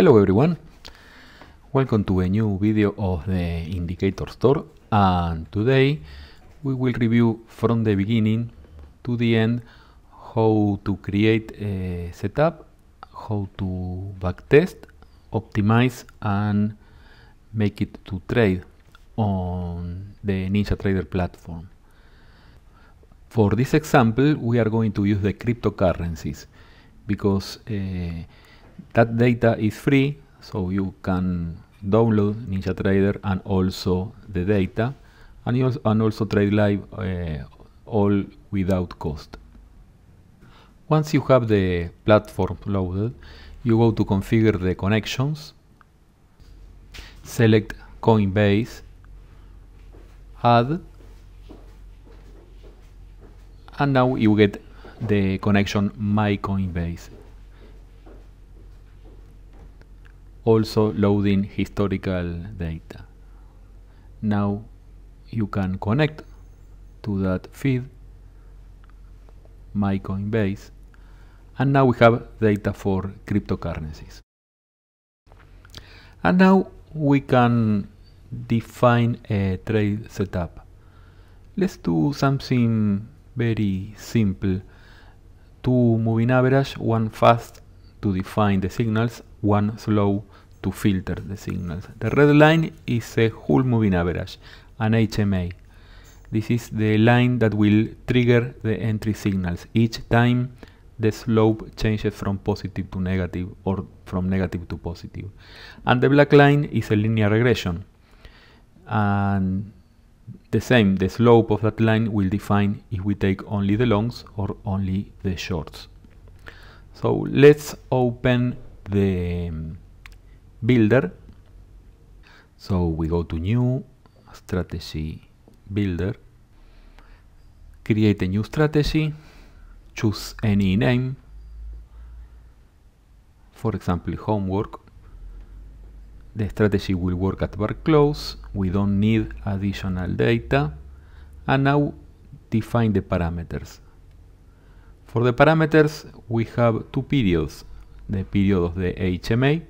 Hello everyone, welcome to a new video of the Indicator Store and today we will review from the beginning to the end how to create a setup, how to backtest, optimize and make it to trade on the NinjaTrader platform. For this example we are going to use the cryptocurrencies because uh, that data is free, so you can download NinjaTrader and also the data, and, you also, and also trade live uh, all without cost. Once you have the platform loaded, you go to configure the connections, select Coinbase, add, and now you get the connection My Coinbase. also loading historical data. Now you can connect to that feed my Coinbase and now we have data for cryptocurrencies. And now we can define a trade setup. Let's do something very simple. Two moving average, one fast to define the signals, one slow to filter the signals. The red line is a whole moving average, an HMA. This is the line that will trigger the entry signals each time the slope changes from positive to negative or from negative to positive. And the black line is a linear regression. And the same, the slope of that line will define if we take only the longs or only the shorts. So let's open the builder so we go to new strategy builder create a new strategy choose any name for example homework the strategy will work at bar close we don't need additional data and now define the parameters for the parameters we have two periods the period of the HMA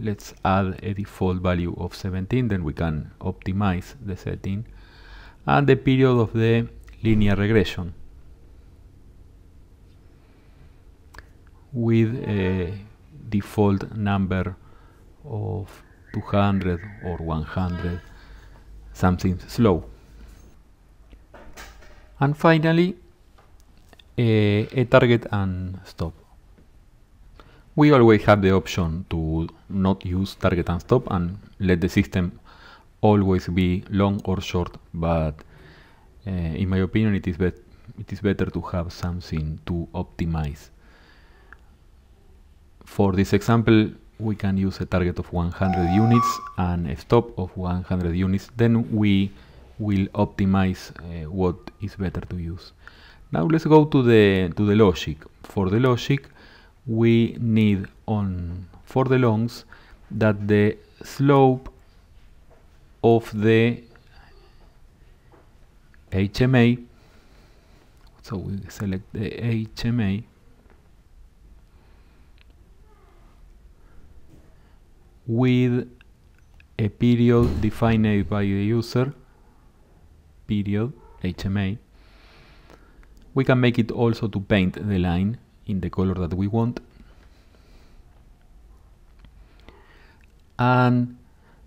let's add a default value of 17 then we can optimize the setting and the period of the linear regression with a default number of 200 or 100 something slow and finally a, a target and stop we always have the option to not use target and stop and let the system always be long or short but uh, in my opinion it is, it is better to have something to optimize for this example we can use a target of 100 units and a stop of 100 units then we will optimize uh, what is better to use now let's go to the to the logic for the logic we need on for the longs that the slope of the HMA so we select the HMA with a period defined by the user period HMA we can make it also to paint the line in the color that we want. And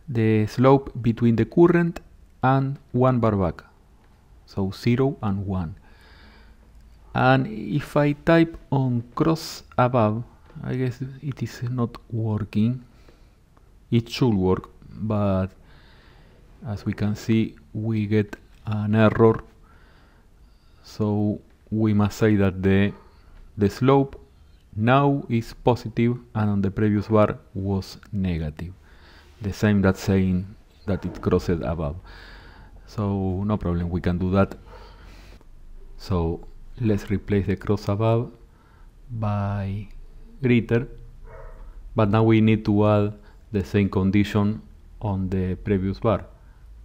the slope between the current and 1 bar back. So 0 and 1. And if I type on cross above, I guess it is not working. It should work, but as we can see, we get an error. So we must say that the the slope now is positive and on the previous bar was negative. The same that saying that it crossed above. So no problem, we can do that. So let's replace the cross above by greater. But now we need to add the same condition on the previous bar.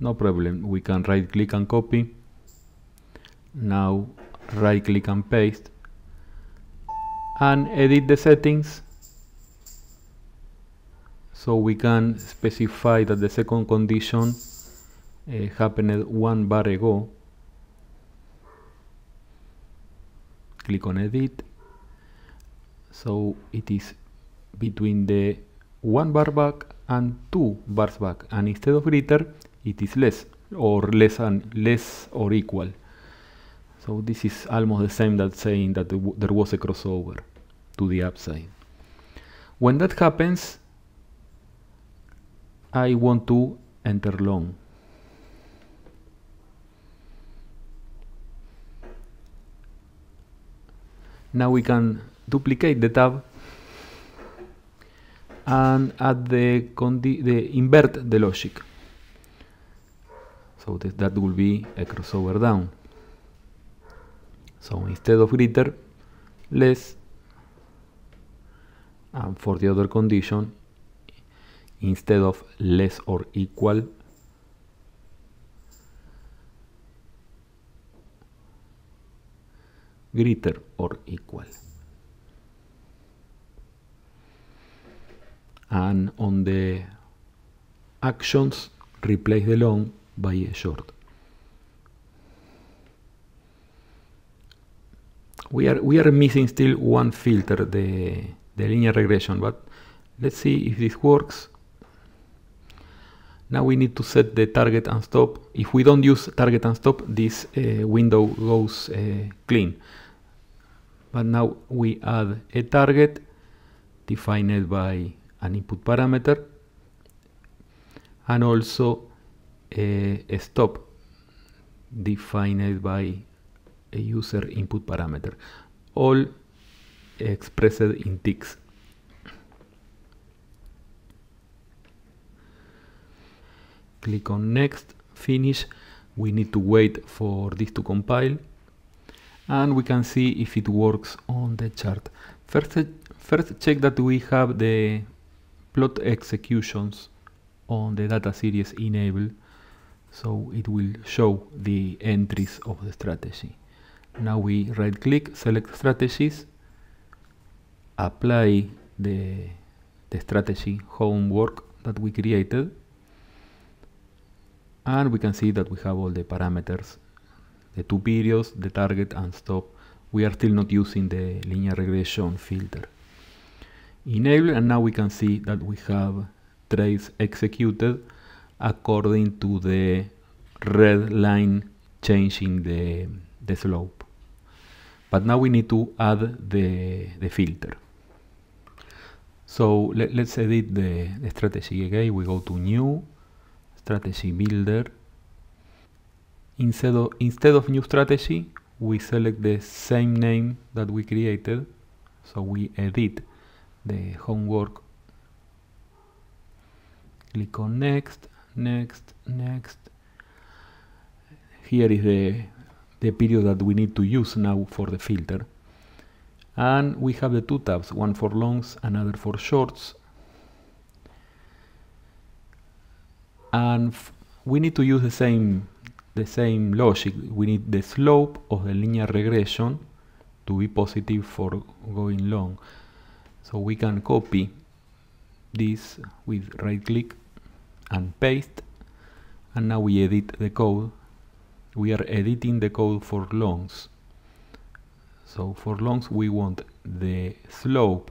No problem, we can right click and copy. Now right click and paste and edit the settings so we can specify that the second condition uh, happened one bar ago click on edit so it is between the one bar back and two bars back and instead of greater it is less or less and less or equal so this is almost the same that saying that there was a crossover to the upside. When that happens, I want to enter long. Now we can duplicate the tab and add the, the invert the logic. So that will be a crossover down. So instead of greater, less, and um, for the other condition, instead of less or equal, greater or equal. And on the actions, replace the long by a short. we are we are missing still one filter the the linear regression but let's see if this works now we need to set the target and stop if we don't use target and stop this uh, window goes uh, clean but now we add a target defined by an input parameter and also a, a stop defined by a user input parameter, all expressed in ticks. Click on next, finish. We need to wait for this to compile and we can see if it works on the chart. First, uh, first check that we have the plot executions on the data series enabled so it will show the entries of the strategy. Now we right click, select strategies, apply the, the strategy homework that we created. And we can see that we have all the parameters, the two periods, the target and stop. We are still not using the linear regression filter. Enable and now we can see that we have trace executed according to the red line changing the the slope. But now we need to add the, the filter. So let, us edit the, the strategy again. We go to new, strategy builder. Instead of, instead of new strategy, we select the same name that we created. So we edit the homework. Click on next, next, next. Here is the the period that we need to use now for the filter. And we have the two tabs, one for longs, another for shorts. And we need to use the same, the same logic. We need the slope of the linear regression to be positive for going long. So we can copy this with right click and paste. And now we edit the code we are editing the code for longs so for longs we want the slope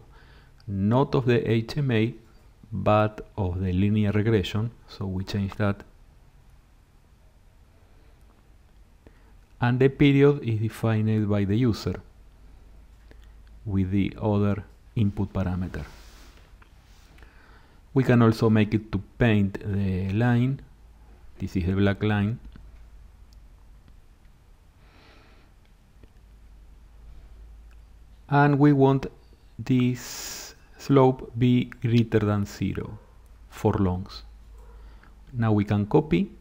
not of the HMA but of the linear regression so we change that and the period is defined by the user with the other input parameter we can also make it to paint the line this is the black line and we want this slope be greater than zero for longs. Now we can copy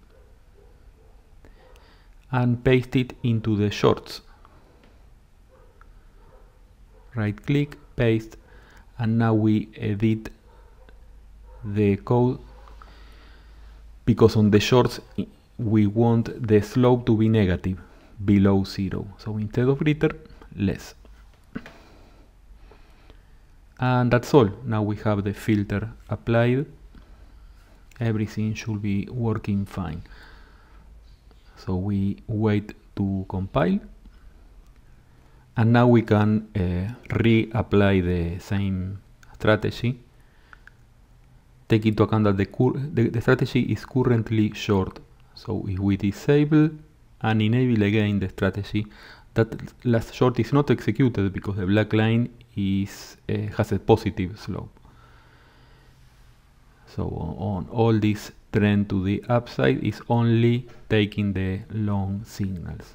and paste it into the shorts. Right click, paste, and now we edit the code because on the shorts we want the slope to be negative below zero. So instead of greater, less and that's all now we have the filter applied everything should be working fine so we wait to compile and now we can uh, reapply the same strategy take into account that the, the, the strategy is currently short so if we disable and enable again the strategy that last short is not executed because the black line is uh, has a positive slope. So on, on all this trend to the upside is only taking the long signals.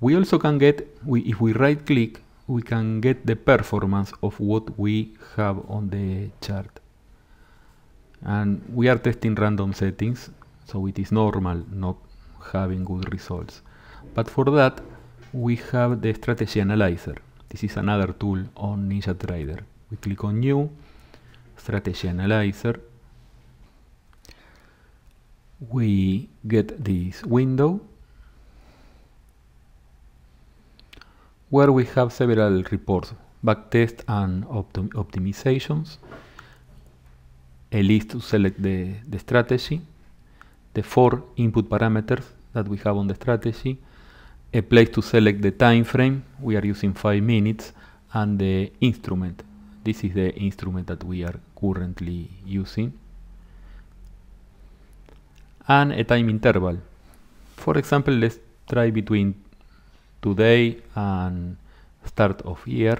We also can get, we, if we right click, we can get the performance of what we have on the chart. And we are testing random settings, so it is normal not having good results. But for that, we have the strategy analyzer. This is another tool on NinjaTrader. We click on new, strategy analyzer. We get this window where we have several reports, backtest and optim optimizations, a list to select the, the strategy, the four input parameters that we have on the strategy, a place to select the time frame. We are using 5 minutes and the instrument. This is the instrument that we are currently using. And a time interval. For example, let's try between today and start of year,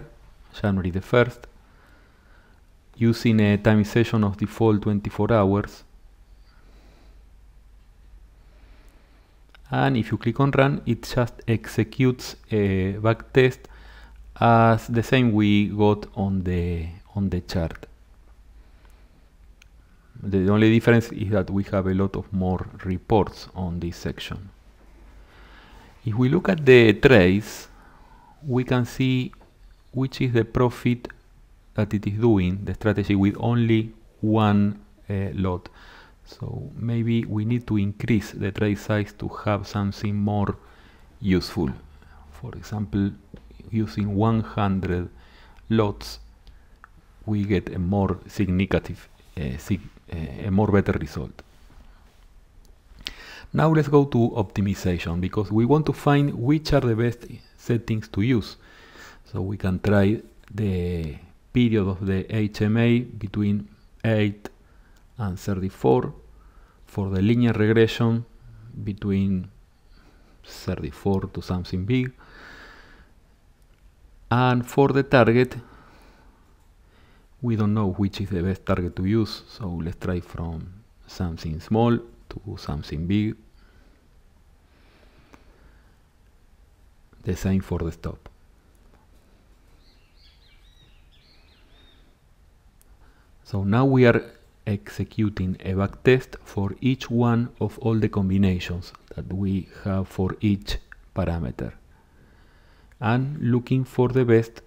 January the 1st, using a time session of default 24 hours and if you click on run it just executes a backtest as the same we got on the on the chart the only difference is that we have a lot of more reports on this section if we look at the trace we can see which is the profit that it is doing the strategy with only one uh, lot so maybe we need to increase the tray size to have something more useful. For example, using 100 lots, we get a more significant, uh, sig uh, a more better result. Now let's go to optimization because we want to find which are the best settings to use. So we can try the period of the HMA between 8 and 34 for the linear regression between 34 to something big and for the target we don't know which is the best target to use so let's try from something small to something big the same for the stop so now we are executing a backtest for each one of all the combinations that we have for each parameter and looking for the best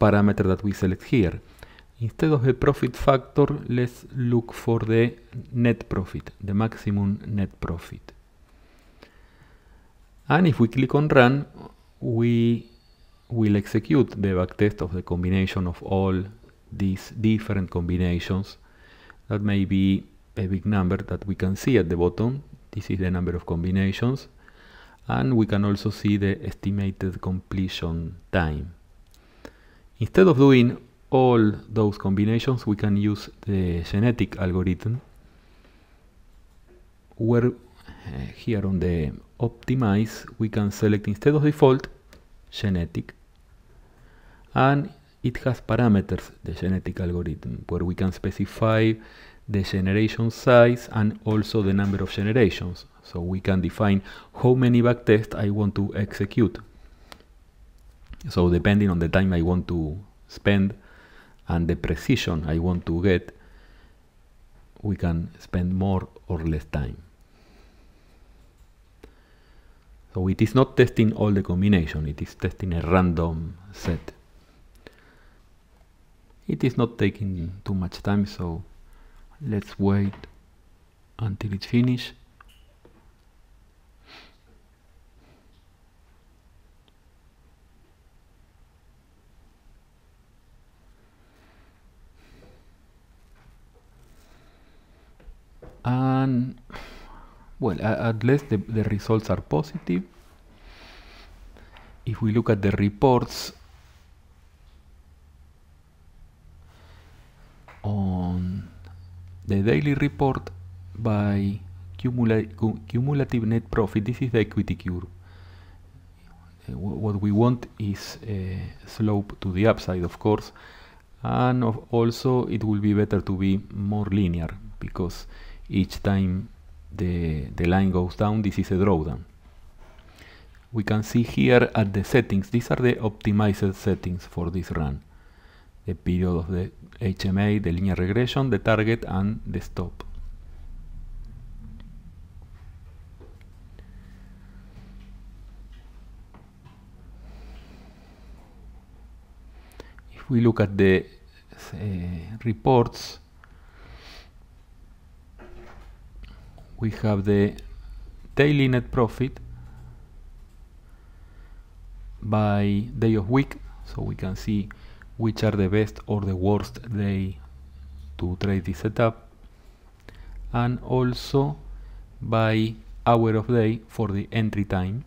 parameter that we select here. Instead of the profit factor, let's look for the net profit, the maximum net profit. And if we click on run, we will execute the backtest of the combination of all these different combinations that may be a big number that we can see at the bottom. This is the number of combinations. And we can also see the estimated completion time. Instead of doing all those combinations, we can use the genetic algorithm where uh, here on the optimize we can select instead of default genetic and it has parameters, the genetic algorithm, where we can specify the generation size and also the number of generations. So we can define how many backtests I want to execute. So depending on the time I want to spend and the precision I want to get, we can spend more or less time. So it is not testing all the combination, it is testing a random set it is not taking too much time so let's wait until it's finished and well at least the, the results are positive if we look at the reports The daily report by cumula cumulative net profit, this is the equity curve. Uh, what we want is a slope to the upside, of course, and of also it will be better to be more linear because each time the, the line goes down, this is a drawdown. We can see here at the settings, these are the optimized settings for this run the period of the HMA, the linear regression, the target, and the stop. If we look at the uh, reports, we have the daily net profit by day of week, so we can see which are the best or the worst day to trade this setup and also by hour of day for the entry time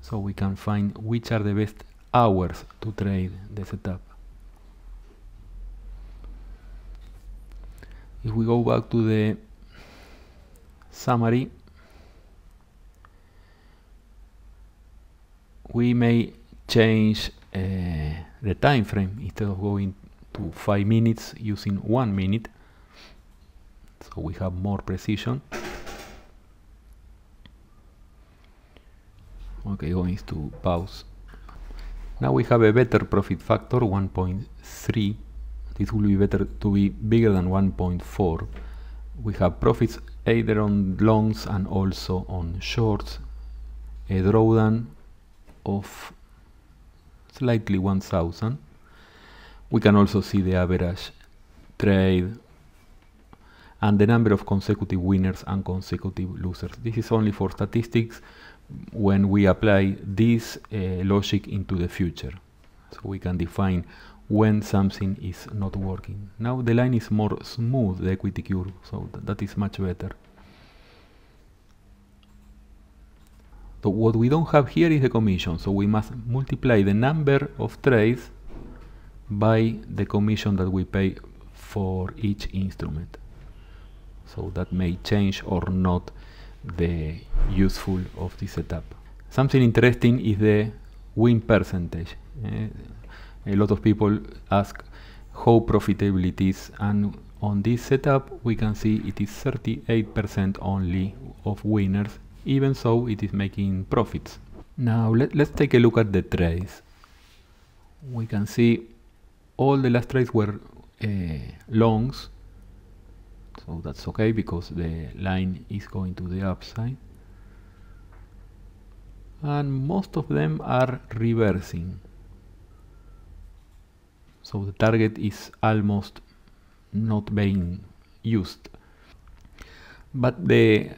so we can find which are the best hours to trade the setup if we go back to the summary we may change uh, the time frame instead of going to 5 minutes using 1 minute so we have more precision okay going to pause now we have a better profit factor 1.3 this will be better to be bigger than 1.4 we have profits either on longs and also on shorts a drawdown of slightly 1000. We can also see the average trade and the number of consecutive winners and consecutive losers. This is only for statistics when we apply this uh, logic into the future. So we can define when something is not working. Now the line is more smooth, the equity curve, so th that is much better. So what we don't have here is the commission, so we must multiply the number of trades by the commission that we pay for each instrument. So that may change or not the useful of this setup. Something interesting is the win percentage. Uh, a lot of people ask how profitable it is and on this setup we can see it is 38% only of winners even so it is making profits. Now let, us take a look at the trades. We can see all the last trades were uh, longs, so that's okay because the line is going to the upside. And most of them are reversing. So the target is almost not being used. But the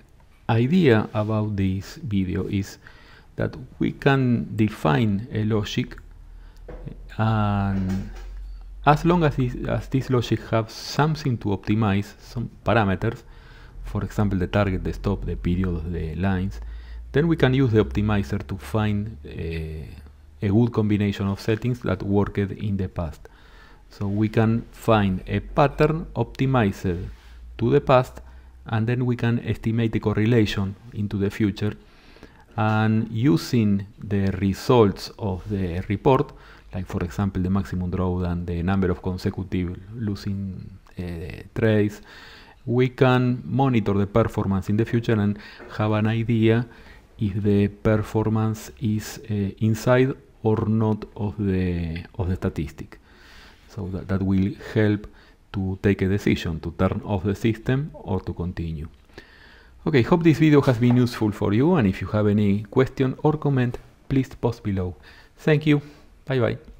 idea about this video is that we can define a logic and as long as this, as this logic has something to optimize, some parameters, for example the target, the stop, the period, the lines, then we can use the optimizer to find a, eh, a good combination of settings that worked in the past. So we can find a pattern optimized to the past and then we can estimate the correlation into the future and using the results of the report like for example the maximum drawdown the number of consecutive losing uh, eh, trades we can monitor the performance in the future and have an idea if the performance is uh, inside or not of the of the statistic so that, that will help to take a decision to turn off the system or to continue. Okay, hope this video has been useful for you and if you have any question or comment, please post below. Thank you. Bye bye.